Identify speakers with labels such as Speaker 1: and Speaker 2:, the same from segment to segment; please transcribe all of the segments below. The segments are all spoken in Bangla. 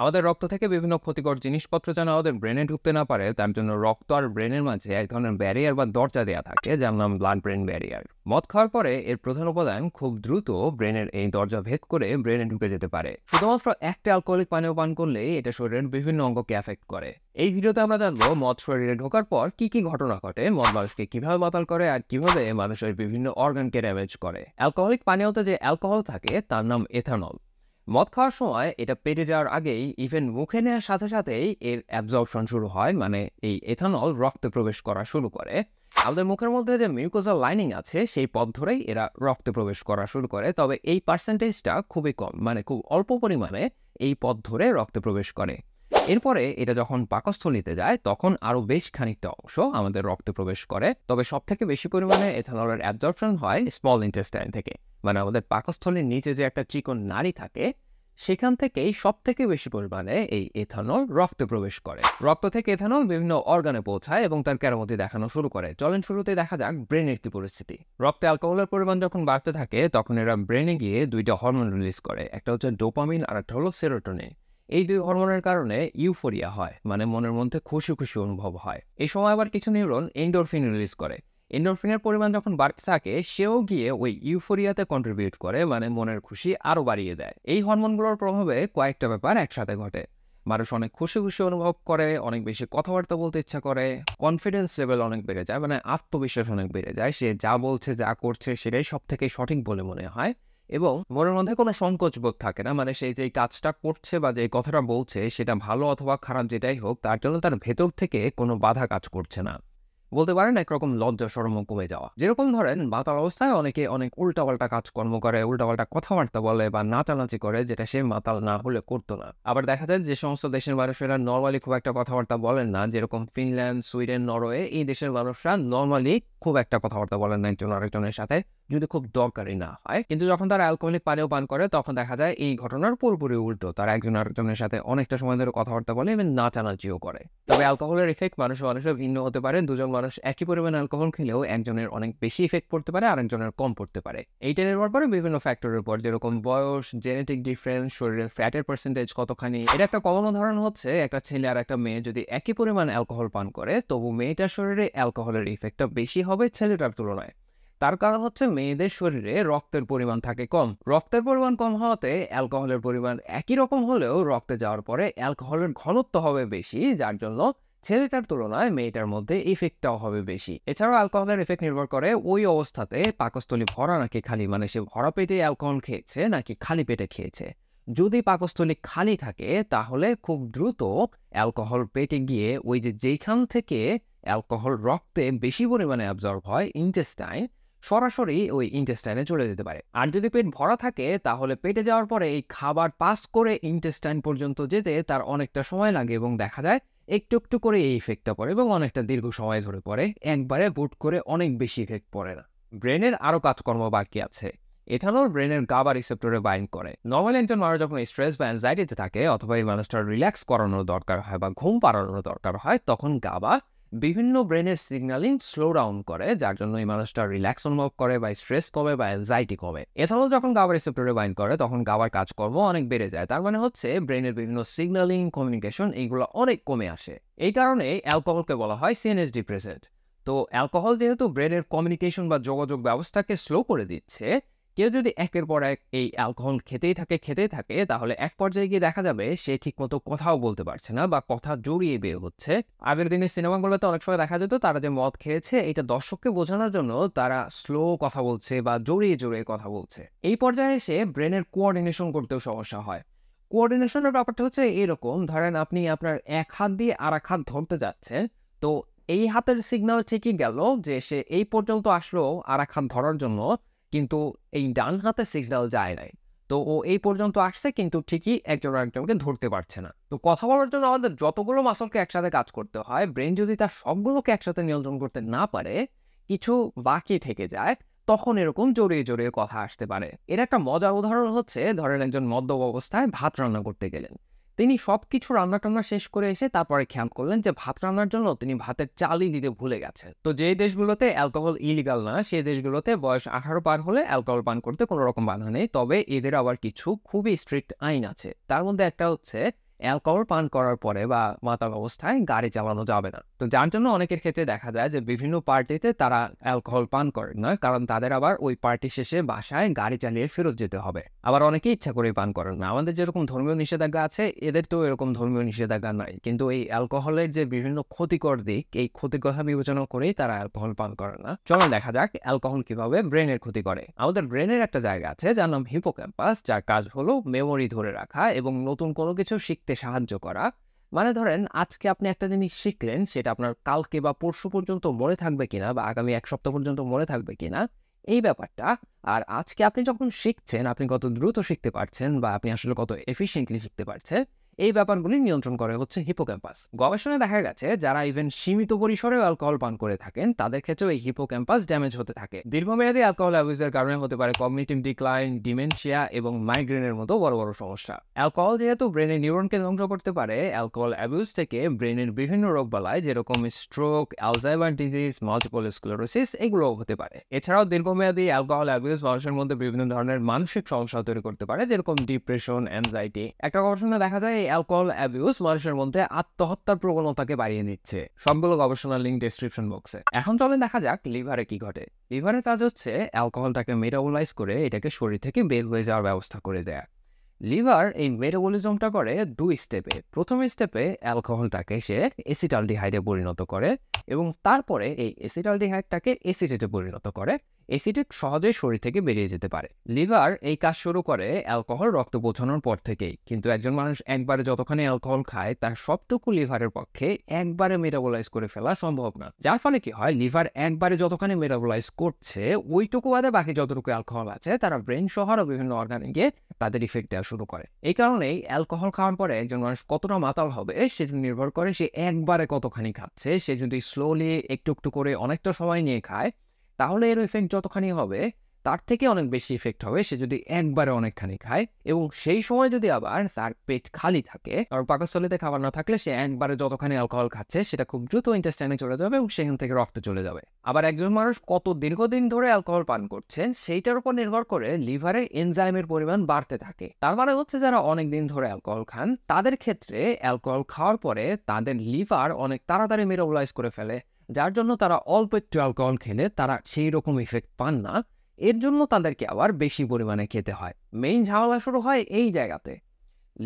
Speaker 1: আমাদের রক্ত থেকে বিভিন্ন ক্ষতিকর জিনিসপত্র যেন আমাদের ব্রেনে ঢুকতে না পারে তার জন্য রক্ত আর ব্রেনের মাঝে এক ধরনের ব্যারিয়ার বা দরজা দেওয়া থাকে যার নাম ব্লাড ব্রেন ব্যারিয়ার মদ খাওয়ার পরে এর প্রধান উপাদান খুব দ্রুত ব্রেনের এই দরজা ভেদ করে ব্রেনে ঢুকে যেতে পারে শুধুমাত্র একটা অ্যালকোহলিক পানীয় পান করলে এটা শরীরের বিভিন্ন অঙ্গকে অ্যাফেক্ট করে এই ভিডিওতে আমরা জানবো মদ শরীরে ঢোকার পর কি কি ঘটনা ঘটে মদ মানুষকে কিভাবে বাতাল করে আর কিভাবে মানুষের বিভিন্ন অর্গানকে ড্যামেজ করে অ্যালকোহলিক পানীয়তে যে অ্যালকোহল থাকে তার নাম এথানল মদ খাওয়ার সময় এটা পেটে যাওয়ার আগেই ইভেন মুখে নেওয়ার সাথে সাথেই এর অ্যাবজর্পশন শুরু হয় মানে এই এথানল রক্তে প্রবেশ করা শুরু করে আমাদের মুখের মধ্যে যে মিউকোজাল লাইনিং আছে সেই পথ ধরেই এরা রক্তে প্রবেশ করা শুরু করে তবে এই পার্সেন্টেজটা খুবই কম মানে খুব অল্প পরিমাণে এই পথ ধরে রক্তে প্রবেশ করে এরপরে এটা যখন পাকস্থলিতে যায় তখন আরও বেশ খানিকটা অংশ আমাদের রক্তে প্রবেশ করে তবে সবথেকে বেশি পরিমাণে এথানলের অ্যাবজর্পশন হয় স্মল ইন্টেস্টাইন থেকে মানে আমাদের পাকস্থলীর নিচে যে একটা চিকন নাড়ি থাকে সেখান থেকেই সব থেকে বেশি পরিমাণে এই এথানল রক্তে প্রবেশ করে রক্ত থেকে এথানল বিভিন্ন অর্গানে পৌঁছায় এবং তার কেরামতি দেখানো শুরু করে চলেন শুরুতে দেখা যাক ব্রেনের কি পরিস্থিতি রক্তে অ্যালকোহলের পরিমাণ যখন বাড়তে থাকে তখন এরা ব্রেনে গিয়ে দুইটা হরমোন রিলিজ করে একটা হচ্ছে ডোপামিন আর একটা হলো সেরোটোনিন এই দুই হরমোনের কারণে ইউফোরিয়া হয় মানে মনের মধ্যে খুশি খুশি অনুভব হয় এই সময় আবার কিছু নিউরন এন্ডোরফিন রিলিজ করে এন্ডোরফিনের পরিমাণ যখন বাড়তে থাকে সেও গিয়ে ওই ইউফোরিয়াতে কন্ট্রিবিউট করে মানে মনের খুশি আরও বাড়িয়ে দেয় এই হরমোনগুলোর প্রভাবে কয়েকটা ব্যাপার একসাথে ঘটে মানুষ অনেক খুশি খুশি অনুভব করে অনেক বেশি কথাবার্তা বলতে ইচ্ছা করে কনফিডেন্স লেভেল অনেক বেড়ে যায় মানে আত্মবিশ্বাস অনেক বেড়ে যায় সে যা বলছে যা করছে সেটাই সব থেকে সঠিক বলে মনে হয় এবং মনের মধ্যে কোনো সংকোচ বোধ থাকে না মানে সেই যে কাজটা করছে বা যে কথাটা বলছে সেটা ভালো অথবা খারাপ যেটাই হোক তার জন্য তার ভেতর থেকে কোনো বাধা কাজ করছে না বলতে পারেন একরকম লজ্জা সরম কমে যাওয়া যেরকম ধরেন মাতাল অবস্থায় অনেকে অনেক উল্টাপাল্টা কাজকর্ম করে উল্টাপাল্টা কথাবার্তা বলে বা নাচানাচি করে যেটা সে মাতাল না হলে করতো না আবার দেখা যায় যে সমস্ত দেশের মানুষেরা নর্মালি খুব একটা কথাবার্তা বলেন না যেরকম ফিনল্যান্ড সুইডেন নরওয়ে এই দেশের মানুষরা নর্মালি খুব একটা কথাবার্তা বলেন না একজন আরেকজনের সাথে যদি খুব দরকারই না হয় কিন্তু যখন তারা অ্যালকোহলিক পানীয় পান করে তখন দেখা যায় এই ঘটনার পুরোপুরি উল্টো তারা একজন আরেকজনের সাথে অনেকটা সময় ধরে কথাবার্তা বলে এবং নাচানাচিও করে তবে অ্যালকোহলের ইফেক্ট মানুষ মানুষে ভিন্ন হতে পারে দুজন মানুষ একই পরিমাণ অ্যালকোহল খেলেও একজনের অনেক বেশি ইফেক্ট পড়তে পারে আর একজনের কম পড়তে পারে এইটা নির্ভর করে বিভিন্ন ফ্যাক্টরের উপর যেরকম বয়স জেনেটিক ডিফারেন্স শরীরের ফ্যাটের পার্সেন্টেজ কতখানি এটা একটা কমন উদাহরণ হচ্ছে একটা ছেলে আর একটা মেয়ে যদি একই পরিমাণ অ্যালকোহল পান করে তবু মেয়েটার শরীরে অ্যালকোহলের ইফেক্টটা বেশি হবে ছেলেটার তুলনায় তার কারণ হচ্ছে মেয়েদের শরীরে রক্তের পরিমাণ থাকে কম রক্তের পরিমাণ কম হওয়াতে অ্যালকোহলের পরিমাণ একই রকম হলেও রক্তে যাওয়ার পরে অ্যালকোহলের ঘনত্ব হবে বেশি যার জন্য ছেলেটার তুলনায় মেয়েটার মধ্যে ইফেক্টটাও হবে বেশি এছাড়াও অ্যালকোহলের ইফেক্ট নির্ভর করে ওই অবস্থাতে পাকস্থলী ভরা নাকি খালি মানে সে ভরা পেটে অ্যালকোহল খেয়েছে নাকি খালি পেটে খেয়েছে যদি পাকস্থলী খালি থাকে তাহলে খুব দ্রুত অ্যালকোহল পেটে গিয়ে ওই যে যেখান থেকে অ্যালকোহল রক্তে বেশি পরিমাণে অ্যাবজর্ব হয় ইনটেস্টাইন সরাসরি ওই ইন্টেস্টাইনে চলে যেতে পারে আর যদি পেট ভরা থাকে তাহলে পেটে যাওয়ার পরে এই খাবার পাস করে ইন্টেস্টাইন পর্যন্ত যেতে তার অনেকটা সময় লাগে এবং দেখা যায় একটু একটু করে এই ইফেক্টটা পড়ে এবং অনেকটা দীর্ঘ সময় ধরে পড়ে একবারে বুট করে অনেক বেশি ইফেক্ট পড়ে না ব্রেনের আরও কাজকর্ম বাকি আছে এথানল ব্রেনের গাবা রিসেপ্টরে বাইন্ড করে নর্মাল একজন মানুষ যখন স্ট্রেস বা অ্যানজাইটিতে থাকে অথবা এই মানুষটা রিল্যাক্স করানোর দরকার হয় বা ঘুম পাড়ানোর দরকার হয় তখন গাবা বিভিন্ন ব্রেনের সিগন্যালিং স্লো ডাউন করে যার জন্য এই মানুষটা রিল্যাক্স অনুভব করে বা স্ট্রেস কমে বা অ্যাংজাইটি কমে এথানল যখন গাবার রিসেপ্টরে বাইন্ড করে তখন গাবার কাজকর্ম অনেক বেড়ে যায় তার মানে হচ্ছে ব্রেনের বিভিন্ন সিগন্যালিং কমিউনিকেশন এইগুলো অনেক কমে আসে এই কারণে অ্যালকোহলকে বলা হয় সিএনএস ডিপ্রেসেন্ট তো অ্যালকোহল যেহেতু ব্রেনের কমিউনিকেশন বা যোগাযোগ ব্যবস্থাকে স্লো করে দিচ্ছে কেউ যদি একের পর এক এই অ্যালকোহল খেতেই থাকে খেতেই থাকে তাহলে এক পর্যায়ে গিয়ে দেখা যাবে সে ঠিকমতো কথাও বলতে পারছে না বা কথা জড়িয়ে বের হচ্ছে আগের দিনের সিনেমাগুলোতে অনেক সময় দেখা যেত তারা যে মদ খেয়েছে এটা দর্শককে বোঝানোর জন্য তারা স্লো কথা বলছে বা জড়িয়ে জড়িয়ে কথা বলছে এই পর্যায়ে এসে ব্রেনের কোঅর্ডিনেশন করতেও সমস্যা হয় কোঅর্ডিনেশনের ব্যাপারটা হচ্ছে এরকম ধরেন আপনি আপনার এক হাত দিয়ে আর এক হাত ধরতে যাচ্ছেন তো এই হাতের সিগনাল ঠিকই গেল যে সে এই পর্যন্ত আসলো আর এক হাত ধরার জন্য কিন্তু এই ডান হাতে সিগনাল যায় নাই তো ও এই পর্যন্ত আসছে কিন্তু ঠিকই একজন আরেকজনকে ধরতে পারছে না তো কথা বলার জন্য আমাদের যতগুলো মাসলকে একসাথে কাজ করতে হয় ব্রেন যদি তার সবগুলোকে একসাথে নিয়ন্ত্রণ করতে না পারে কিছু বাকি থেকে যায় তখন এরকম জড়িয়ে জড়িয়ে কথা আসতে পারে এর একটা মজার উদাহরণ হচ্ছে ধরেন একজন মদ্যপ অবস্থায় ভাত রান্না করতে গেলেন তিনি সব কিছু রান্না টান্না শেষ করে এসে তারপরে খেয়াল করলেন যে ভাত রান্নার জন্য তিনি ভাতের চালই দিতে ভুলে গেছে তো যে দেশগুলোতে অ্যালকোহল ইলিগাল না সেই দেশগুলোতে বয়স আঠারো পার হলে অ্যালকোহল পান করতে কোনো রকম বাধা নেই তবে এদের আবার কিছু খুবই স্ট্রিক্ট আইন আছে তার মধ্যে একটা হচ্ছে অ্যালকোহল পান করার পরে বা মাতাল অবস্থায় গাড়ি চালানো যাবে না তো যার জন্য অনেকের ক্ষেত্রে দেখা যায় যে বিভিন্ন পার্টিতে তারা অ্যালকোহল পান করেন না কারণ তাদের আবার ওই পার্টি শেষে বাসায় গাড়ি চালিয়ে ফেরত যেতে হবে আবার অনেকে ইচ্ছা করে পান করেন না আমাদের যেরকম ধর্মীয় নিষেধাজ্ঞা আছে এদের তো এরকম ধর্মীয় নিষেধাজ্ঞা নাই কিন্তু এই অ্যালকোহলের যে বিভিন্ন ক্ষতিকর দিক এই ক্ষতির কথা বিবেচনা করেই তারা অ্যালকোহল পান করে না চলো দেখা যাক অ্যালকোহল কিভাবে ব্রেনের ক্ষতি করে আমাদের ব্রেনের একটা জায়গা আছে যার নাম হিপোক্যাম্পাস যার কাজ হলো মেমোরি ধরে রাখা এবং নতুন কোনো কিছু শিখতে সাহায্য করা মানে ধরেন আজকে আপনি একটা জিনিস শিখলেন সেটা আপনার কালকে বা পরশু পর্যন্ত মনে থাকবে কিনা বা আগামী এক সপ্তাহ পর্যন্ত মনে থাকবে কিনা এই ব্যাপারটা আর আজকে আপনি যখন শিখছেন আপনি কত দ্রুত শিখতে পারছেন বা আপনি আসলে কত এফিসিয়েন্টলি শিখতে পারছেন এই ব্যাপারগুলি নিয়ন্ত্রণ করে হচ্ছে হিপোক্যাম্পাস গবেষণায় দেখা গেছে যারা ইভেন সীমিত পরিসরে অ্যালকোহল পান করে থাকেন তাদের ক্ষেত্রেও এই হিপোক্যাম্পাস ড্যামেজ হতে থাকে দীর্ঘমেয়াদী অ্যালকোহল অ্যাবিউজের কারণে হতে পারে কমিউনিটিভ ডিক্লাইন ডিমেনশিয়া এবং মাইগ্রেনের মতো বড় বড় সমস্যা অ্যালকোহল যেহেতু ব্রেনের নিউরনকে ধ্বংস করতে পারে অ্যালকোহল অ্যাবিউজ থেকে ব্রেনের বিভিন্ন রোগ বালায় যেরকম stroke Alzheimer disease multiple sclerosis এগুলোও হতে পারে এছাড়াও দীর্ঘমেয়াদী অ্যালকোহল অ্যাবিউজ মানুষের মধ্যে বিভিন্ন ধরনের মানসিক সমস্যা তৈরি করতে পারে যেরকম ডিপ্রেশন অ্যাংজাইটি একটা গবেষণা দেখা যায় এই অ্যালকোহল অ্যাবিউস মানুষের মধ্যে আত্মহত্যার প্রবণতাকে বাড়িয়ে দিচ্ছে সবগুলো গবেষণার লিঙ্ক ডিসক্রিপশন বক্সে এখন চলে দেখা যাক লিভারে কি ঘটে লিভারে কাজ হচ্ছে অ্যালকোহলটাকে মেটাবোলাইজ করে এটাকে শরীর থেকে বের হয়ে যাওয়ার ব্যবস্থা করে দেয় লিভার এই মেটাবলিজমটা করে দুই স্টেপে প্রথম স্টেপে অ্যালকোহলটাকে সে এসিটালডিহাইডে পরিণত করে এবং তারপরে এই এসিটালডিহাইডটাকে এসিডেটে পরিণত করে অ্যাসিডিক সহজে শরীর থেকে বেরিয়ে যেতে পারে লিভার এই কাজ শুরু করে অ্যালকোহল রক্ত পৌঁছানোর পর থেকেই কিন্তু একজন মানুষ একবারে যতখানি অ্যালকোহল খায় তার সবটুকু লিভারের পক্ষে একবারে মেটাবোলাইজ করে ফেলা সম্ভব না যার ফলে কি হয় লিভার একবারে যতখানি মেটাবোলাইজ করছে ওইটুকু বাদে বাকি যতটুকু অ্যালকোহল আছে তারা ব্রেন সহ আরও বিভিন্ন অর্গানে গিয়ে তাদের ইফেক্ট দেওয়া শুরু করে এই কারণেই অ্যালকোহল খাওয়ার পরে একজন মানুষ কতটা মাতাল হবে সেটা নির্ভর করে সে একবারে কতখানি খাচ্ছে সে যদি স্লোলি একটু একটু করে অনেকটা সময় নিয়ে খায় তাহলে এর এফেক্ট যতখানি হবে তার থেকে অনেক বেশি এফেক্ট হবে সে যদি একবারে অনেকখানি খায় এবং সেই সময় যদি আবার তার পেট খালি থাকে কারণ পাকস্থলিতে খাবার না থাকলে সে একবারে যতখানি অ্যালকোহল খাচ্ছে সেটা খুব দ্রুত ইন্টেস্টাইনে চলে যাবে এবং সেখান থেকে রক্তে চলে যাবে আবার একজন মানুষ কত দীর্ঘদিন ধরে অ্যালকোহল পান করছেন সেইটার উপর নির্ভর করে লিভারে এনজাইমের পরিমাণ বাড়তে থাকে তার মানে হচ্ছে যারা অনেক দিন ধরে অ্যালকোহল খান তাদের ক্ষেত্রে অ্যালকোহল খাওয়ার পরে তাদের লিভার অনেক তাড়াতাড়ি মেরোবলাইজ করে ফেলে যার জন্য তারা অল্প একটু অ্যালকোহল খেলে তারা সেই রকম ইফেক্ট পান না এর জন্য তাদেরকে আবার বেশি পরিমাণে খেতে হয় মেইন ঝামেলা শুরু হয় এই জায়গাতে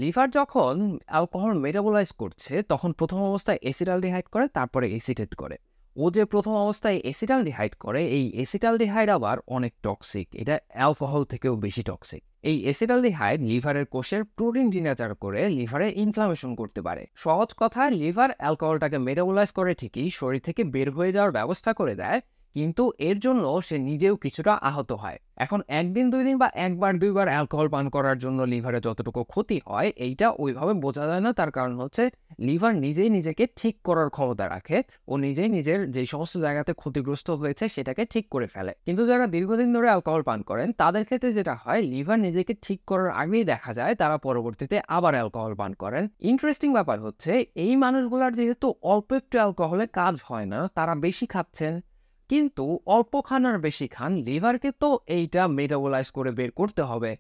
Speaker 1: লিভার যখন অ্যালকোহল মেটাবোলাইজ করছে তখন প্রথম অবস্থায় অ্যাসিডালডিহাইড করে তারপরে এসিটেট করে ও যে প্রথম অবস্থায় এসিটালডিহাইড করে এই এসিটালডিহাইড আবার অনেক টক্সিক এটা অ্যালকোহল থেকেও বেশি টক্সিক এই এসিটালডিহাইড লিভারের কোষের প্রোটিন ডিনাচার করে লিভারে ইনফ্লামেশন করতে পারে সহজ কথা লিভার অ্যালকোহলটাকে মেটাবোলাইজ করে ঠিকই শরীর থেকে বের হয়ে যাওয়ার ব্যবস্থা করে দেয় কিন্তু এর জন্য সে নিজেও কিছুটা আহত হয় এখন একদিন দুই দিন বা একবার দুইবার অ্যালকোহল পান করার জন্য লিভারে যতটুকু ক্ষতি হয় এইটা ওইভাবে বোঝা যায় না তার কারণ হচ্ছে লিভার নিজেই নিজেকে ঠিক করার ক্ষমতা রাখে ও নিজেই নিজের যে সমস্ত জায়গাতে ক্ষতিগ্রস্ত হয়েছে সেটাকে ঠিক করে ফেলে কিন্তু যারা দীর্ঘদিন ধরে অ্যালকোহল পান করেন তাদের ক্ষেত্রে যেটা হয় লিভার নিজেকে ঠিক করার আগেই দেখা যায় তারা পরবর্তীতে আবার অ্যালকোহল পান করেন ইন্টারেস্টিং ব্যাপার হচ্ছে এই মানুষগুলার যেহেতু অল্প একটু অ্যালকোহলে কাজ হয় না তারা বেশি খাচ্ছেন কিন্তু অল্প খানার বেশি খান লিভারকে তো এইটা মেটাবোলাইজ করে বের করতে হবে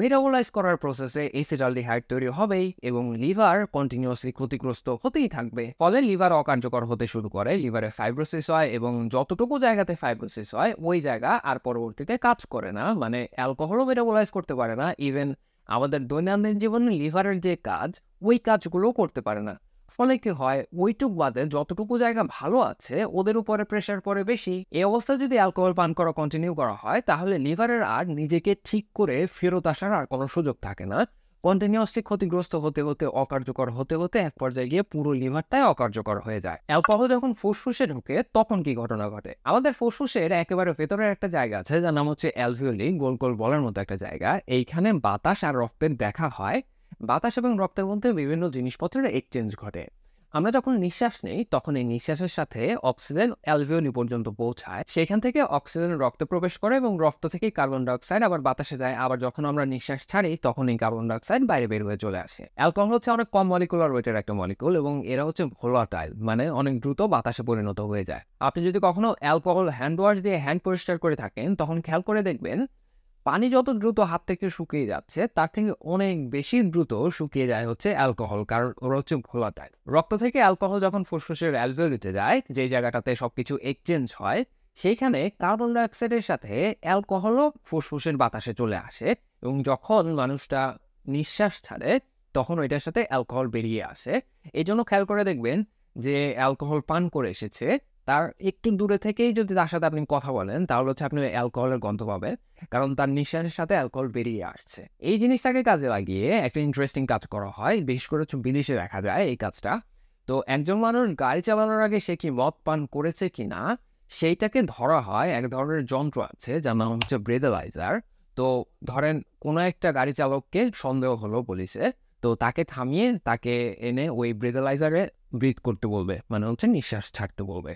Speaker 1: মেটাবোলাইজ করার প্রসেসে এসিডালডিহাইড তৈরি হবেই এবং লিভার কন্টিনিউয়াসলি ক্ষতিগ্রস্ত হতেই থাকবে ফলে লিভার অকার্যকর হতে শুরু করে লিভারে ফাইব্রোসিস হয় এবং যতটুকু জায়গাতে ফাইব্রোসিস হয় ওই জায়গা আর পরবর্তীতে কাজ করে না মানে অ্যালকোহলও মেটাবোলাইজ করতে পারে না ইভেন আমাদের দৈনন্দিন জীবনে লিভারের যে কাজ ওই কাজগুলোও করতে পারে না ফলে কি হয় ওইটুক বাদে যতটুকু জায়গা ভালো আছে ওদের উপরে প্রেশার পড়ে বেশি এই অবস্থায় যদি অ্যালকোহল পান করা কন্টিনিউ করা হয় তাহলে লিভারের আর নিজেকে ঠিক করে ফেরত আসার আর কোনো সুযোগ থাকে না কন্টিনিউসলি ক্ষতিগ্রস্ত হতে হতে অকার্যকর হতে হতে এক পর্যায়ে গিয়ে পুরো লিভারটাই অকার্যকর হয়ে যায় অ্যালকোহল যখন ফুসফুসে ঢুকে তখন কি ঘটনা ঘটে আমাদের ফুসফুসের একেবারে ভেতরের একটা জায়গা আছে যার নাম হচ্ছে অ্যালভিওলি গোল গোল বলার মতো একটা জায়গা এইখানে বাতাস আর রক্তের দেখা হয় বাতাস এবং রক্তের মধ্যে বিভিন্ন জিনিসপত্রের এক্সচেঞ্জ ঘটে আমরা যখন নিঃশ্বাস নেই তখন এই নিঃশ্বাসের সাথে অক্সিজেন অ্যালভিওলি পর্যন্ত পৌঁছায় সেখান থেকে অক্সিজেন রক্তে প্রবেশ করে এবং রক্ত থেকে কার্বন ডাইঅক্সাইড আবার বাতাসে যায় আবার যখন আমরা নিঃশ্বাস ছাড়ি তখন এই কার্বন ডাইঅক্সাইড বাইরে বের হয়ে চলে আসে অ্যালকোহল হচ্ছে অনেক কম মলিকুলার ওয়েটের একটা মলিকুল এবং এরা হচ্ছে ভোলাটাইল মানে অনেক দ্রুত বাতাসে পরিণত হয়ে যায় আপনি যদি কখনো অ্যালকোহল হ্যান্ড ওয়াশ দিয়ে হ্যান্ড পরিষ্কার করে থাকেন তখন খেয়াল করে দেখবেন পানি যত দ্রুত হাত থেকে শুকিয়ে যাচ্ছে তার থেকে অনেক বেশি দ্রুত শুকিয়ে যায় হচ্ছে অ্যালকোহল কারণ ওরা হচ্ছে তাই রক্ত থেকে অ্যালকোহল যখন ফুসফুসের অ্যালভেলিতে যায় যে জায়গাটাতে সবকিছু এক্সচেঞ্জ হয় সেইখানে কার্বন ডাইঅক্সাইডের সাথে অ্যালকোহলও ফুসফুসের বাতাসে চলে আসে এবং যখন মানুষটা নিঃশ্বাস ছাড়ে তখন ওইটার সাথে অ্যালকোহল বেরিয়ে আসে এই জন্য খেয়াল করে দেখবেন যে অ্যালকোহল পান করে এসেছে তার একটু দূরে থেকেই যদি তার সাথে আপনি কথা বলেন তাহলে হচ্ছে আপনি অ্যালকোহলের গন্ধ পাবেন কারণ তার নিঃশ্বাসের সাথে অ্যালকোহল বেরিয়ে আসছে এই জিনিসটাকে কাজে লাগিয়ে একটা ইন্টারেস্টিং কাজ করা হয় বিশেষ করে হচ্ছে বিদেশে দেখা যায় এই কাজটা তো একজন মানুষ গাড়ি চালানোর আগে সে কি মদ পান করেছে কি না সেইটাকে ধরা হয় এক ধরনের যন্ত্র আছে যার নাম হচ্ছে ব্রেদালাইজার তো ধরেন কোনো একটা গাড়ি চালককে সন্দেহ হলো পুলিশে তো তাকে থামিয়ে তাকে এনে ওই ব্রেদালাইজারে ব্রিথ করতে বলবে মানে হচ্ছে নিঃশ্বাস ছাড়তে বলবে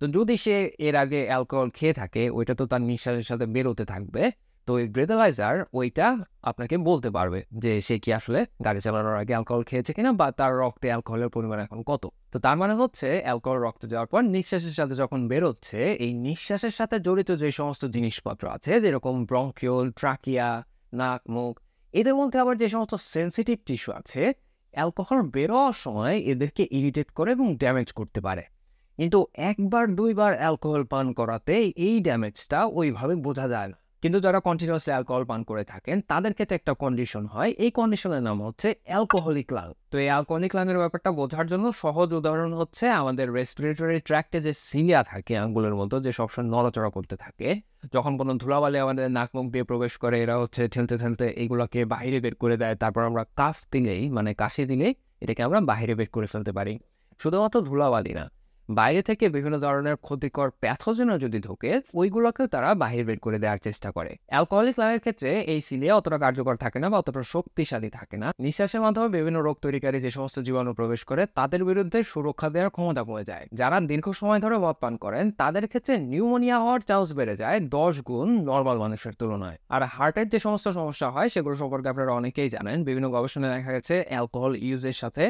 Speaker 1: তো যদি সে এর আগে অ্যালকোহল খেয়ে থাকে ওইটা তো তার নিঃশ্বাসের সাথে বেরোতে থাকবে তো ওই ব্রেদালাইজার ওইটা আপনাকে বলতে পারবে যে সে কি আসলে গাড়ি চালানোর আগে অ্যালকোহল খেয়েছে কিনা বা তার রক্তে অ্যালকোহলের পরিমাণ এখন কত তো তার মানে হচ্ছে অ্যালকোহল রক্তে যাওয়ার পর নিঃশ্বাসের সাথে যখন বেরোচ্ছে এই নিঃশ্বাসের সাথে জড়িত যে সমস্ত জিনিসপত্র আছে যেরকম ব্রঙ্কিওল ট্রাকিয়া নাক মুখ এদের মধ্যে আবার যে সমস্ত সেন্সিটিভ টিস্যু আছে অ্যালকোহল বেরোয়ার সময় এদেরকে ইরিটেট করে এবং ড্যামেজ করতে পারে কিন্তু একবার দুইবার অ্যালকোহল পান করাতে এই ড্যামেজটা ওইভাবে বোঝা যায় না কিন্তু যারা কন্টিনিউয়াসলি অ্যালকোহল পান করে থাকেন তাদের ক্ষেত্রে একটা কন্ডিশন হয় এই কন্ডিশনের নাম হচ্ছে অ্যালকোহলিক লাল তো এই অ্যালকোহলিক লাংয়ের ব্যাপারটা বোঝার জন্য সহজ উদাহরণ হচ্ছে আমাদের রেসপিরেটরি ট্র্যাক্টে যে সিলিয়া থাকে আঙ্গুলের মতো যে সবসময় নড়াচড়া করতে থাকে যখন কোনো ধুলাবালি আমাদের নাক মুখ দিয়ে প্রবেশ করে এরা হচ্ছে ঠেলতে ঠেলতে এগুলোকে বাইরে বের করে দেয় তারপর আমরা কাশ দিলেই মানে কাশি দিলেই এটাকে আমরা বাহিরে বের করে ফেলতে পারি শুধুমাত্র ধুলাবালি না বাইরে থেকে বিভিন্ন ধরনের ক্ষতিকর প্যাথোজেনও যদি ঢোকে ওইগুলোকেও তারা বাহির বের করে দেওয়ার চেষ্টা করে অ্যালকোহল ইসলামের ক্ষেত্রে এই সিলিয়া অতটা কার্যকর থাকে না বা অতটা শক্তিশালী থাকে না নিঃশ্বাসের মাধ্যমে বিভিন্ন রোগ তৈরিকারী যে সমস্ত জীবাণু প্রবেশ করে তাদের বিরুদ্ধে সুরক্ষা দেওয়ার ক্ষমতা পড়ে যায় যারা দীর্ঘ সময় ধরে মদ পান করেন তাদের ক্ষেত্রে নিউমোনিয়া হওয়ার চান্স বেড়ে যায় দশ গুণ নর্মাল মানুষের তুলনায় আর হার্টের যে সমস্ত সমস্যা হয় সেগুলো সম্পর্কে আপনারা অনেকেই জানেন বিভিন্ন গবেষণায় দেখা গেছে অ্যালকোহল ইউজের সাথে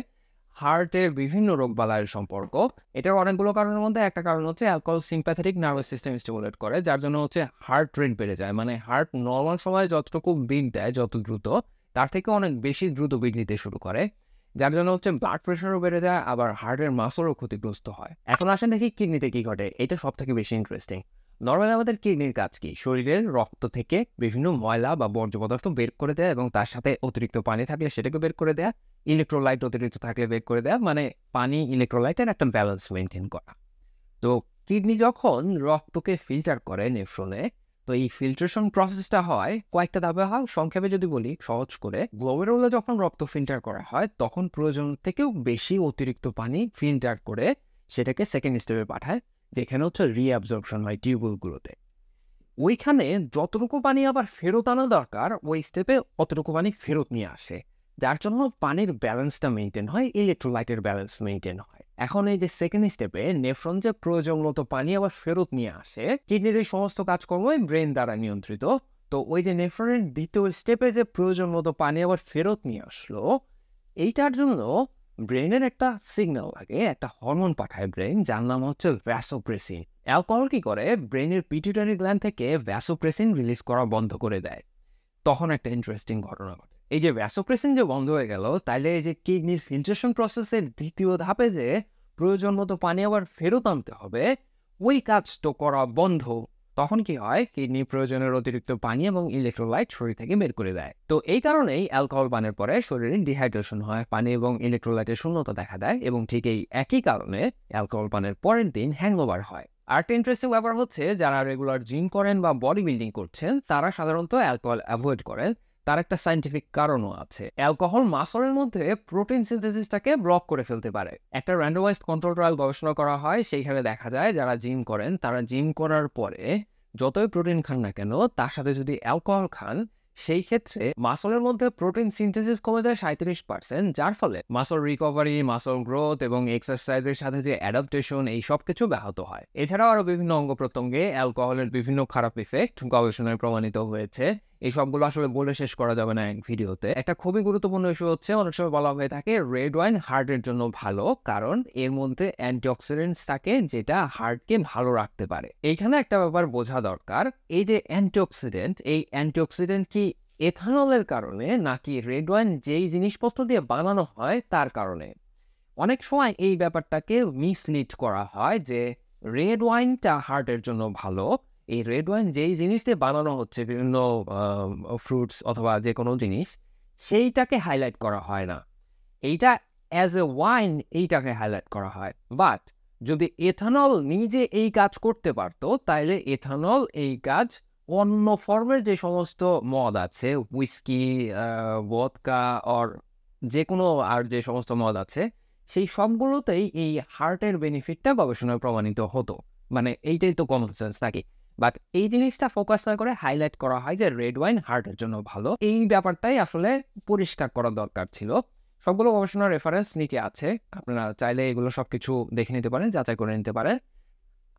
Speaker 1: হার্টের বিভিন্ন রোগ বালায়ের সম্পর্ক এটার অনেকগুলো কারণের মধ্যে একটা কারণ হচ্ছে alcohol sympathetic nervous system stimulate করে যার জন্য হচ্ছে হার্ট রেট বেড়ে যায় মানে হার্ট নর্মাল সময় যতটুকু বিট দেয় যত দ্রুত তার থেকে অনেক বেশি দ্রুত বিট নিতে শুরু করে যার জন্য হচ্ছে ব্লাড প্রেশারও বেড়ে যায় আবার হার্টের মাসলও ক্ষতিগ্রস্ত হয় এখন আসেন দেখি কিডনিতে কী ঘটে এটা সব থেকে বেশি ইন্টারেস্টিং নর্মালি আমাদের কিডনির কাজ কি শরীরের রক্ত থেকে বিভিন্ন ময়লা বা বর্জ্য পদার্থ বের করে দেয়া এবং তার সাথে অতিরিক্ত পানি থাকলে সেটাকে বের করে দেয়া ইলেকট্রোলাইট অতিরিক্ত থাকলে বের করে দেয়া মানে পানি ইলেকট্রোলাইটের একটা ব্যালেন্স মেনটেন করা তো কিডনি যখন রক্তকে ফিল্টার করে নেফ্রনে তো এই ফিল্ট্রেশন প্রসেসটা হয় কয়েকটা ধাপে হয় সংক্ষেপে যদি বলি সহজ করে গ্লোবেরোলে যখন রক্ত ফিল্টার করা হয় তখন প্রয়োজন থেকেও বেশি অতিরিক্ত পানি ফিল্টার করে সেটাকে সেকেন্ড স্টেপে পাঠায় যেখানে হচ্ছে রিঅ্যাবজর্পশন হয় টিউবওয়েলগুলোতে ওইখানে যতটুকু পানি আবার ফেরত আনা দরকার ওই স্টেপে অতটুকু পানি ফেরত নিয়ে আসে যার জন্য পানির ব্যালেন্সটা মেনটেন হয় ইলেকট্রোলাইটের ব্যালেন্স মেনটেন হয় এখন এই যে সেকেন্ড স্টেপে নেফ্রন যে প্রয়োজন মতো পানি আবার ফেরত নিয়ে আসে কিডনির এই সমস্ত কাজকর্মই ব্রেন দ্বারা নিয়ন্ত্রিত তো ওই যে নেফ্রনের দ্বিতীয় স্টেপে যে প্রয়োজন মতো পানি আবার ফেরত নিয়ে আসলো এইটার জন্য ব্রেনের একটা সিগন্যাল লাগে একটা হরমোন পাঠায় ব্রেন যার নাম হচ্ছে ভ্যাসোপ্রেসিন অ্যালকোহল কি করে ব্রেনের পিটিউটারি গ্ল্যান্ড থেকে ভ্যাসোপ্রেসিন রিলিজ করা বন্ধ করে দেয় তখন একটা ইন্টারেস্টিং ঘটনা ঘটে এই যে ভ্যাসোপ্রেসিন যে বন্ধ হয়ে গেল তাইলে এই যে কিডনির ফিল্ট্রেশন প্রসেসের দ্বিতীয় ধাপে যে প্রয়োজন মতো পানি আবার ফেরত আনতে হবে ওই কাজ তো করা বন্ধ তখন কি হয় কিডনি প্রয়োজনের অতিরিক্ত পানি এবং ইলেকট্রোলাইট শরীর থেকে বের করে দেয় তো এই কারণেই অ্যালকোহল পানের পরে শরীরে ডিহাইড্রেশন হয় পানি এবং ইলেকট্রোলাইটের শূন্যতা দেখা দেয় এবং ঠিক এই একই কারণে অ্যালকোহল পানের পরের দিন হ্যাংওভার হয় আরেকটা ইন্টারেস্টিং ব্যাপার হচ্ছে যারা রেগুলার জিম করেন বা বডি বিল্ডিং করছেন তারা সাধারণত অ্যালকোহল অ্যাভয়েড করেন তার একটা সাইন্টিফিক কারণও আছে অ্যালকোহল মাসলের মধ্যে প্রোটিন সিনথেসিসটাকে ব্লক করে ফেলতে পারে একটা র্যান্ডোমাইজ কন্ট্রোল ট্রায়াল গবেষণা করা হয় সেইখানে দেখা যায় যারা জিম করেন তারা জিম করার পরে যতই প্রোটিন খান না কেন তার সাথে যদি অ্যালকোহল খান সেই ক্ষেত্রে মাসলের মধ্যে প্রোটিন সিনথেসিস কমে যায় সাঁত্রিশ পার্সেন্ট যার ফলে মাসল রিকভারি মাসল গ্রোথ এবং এক্সারসাইজের সাথে যে অ্যাডাপ্টেশন এই সব কিছু ব্যাহত হয় এছাড়াও আরও বিভিন্ন অঙ্গ প্রত্যঙ্গে অ্যালকোহলের বিভিন্ন খারাপ ইফেক্ট গবেষণায় প্রমাণিত হয়েছে এই সবগুলো আসলে বলে শেষ করা যাবে না এক ভিডিওতে একটা খুবই গুরুত্বপূর্ণ ইস্যু হচ্ছে অনেক সময় বলা হয়ে থাকে রেড ওয়াইন হার্টের জন্য ভালো কারণ এর মধ্যে অ্যান্টিঅক্সিডেন্টস থাকে যেটা হার্টকে ভালো রাখতে পারে এইখানে একটা ব্যাপার বোঝা দরকার এই যে অ্যান্টিঅক্সিডেন্ট এই অ্যান্টিঅক্সিডেন্ট কি এথানলের কারণে নাকি রেড ওয়াইন যেই জিনিসপত্র দিয়ে বানানো হয় তার কারণে অনেক সময় এই ব্যাপারটাকে মিসলিড করা হয় যে রেড ওয়াইনটা হার্টের জন্য ভালো এই রেড ওয়াইন যেই জিনিস দিয়ে বানানো হচ্ছে বিভিন্ন ফ্রুটস অথবা যে কোনো জিনিস সেইটাকে হাইলাইট করা হয় না এইটা অ্যাজ এ ওয়াইন এইটাকে হাইলাইট করা হয় বাট যদি এথানল নিজে এই কাজ করতে পারতো তাহলে এথানল এই কাজ অন্য ফর্মের যে সমস্ত মদ আছে উইস্কি বদকা অর যে কোনো আর যে সমস্ত মদ আছে সেই সবগুলোতেই এই হার্টের বেনিফিটটা গবেষণায় প্রমাণিত হতো মানে এইটাই তো কমন সেন্স নাকি বাট এই জিনিসটা ফোকাস না করে হাইলাইট করা হয় যে রেড ওয়াইন হার্টের জন্য ভালো এই ব্যাপারটাই আসলে পরিষ্কার করা দরকার ছিল সবগুলো গবেষণার রেফারেন্স নিচে আছে আপনারা চাইলে এগুলো সব কিছু দেখে নিতে পারেন যাচাই করে নিতে পারেন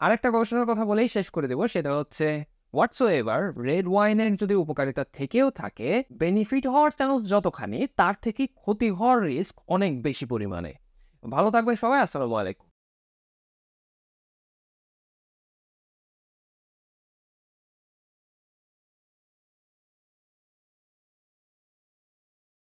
Speaker 1: আরেকটা গবেষণার কথা বলেই শেষ করে দেব সেটা হচ্ছে হোয়াটসো এভার রেড ওয়াইনের যদি উপকারিতা থেকেও থাকে বেনিফিট হওয়ার চান্স যতখানি তার থেকে ক্ষতি হওয়ার রিস্ক অনেক বেশি পরিমাণে ভালো থাকবে সবাই আসসালামু আলাইকুম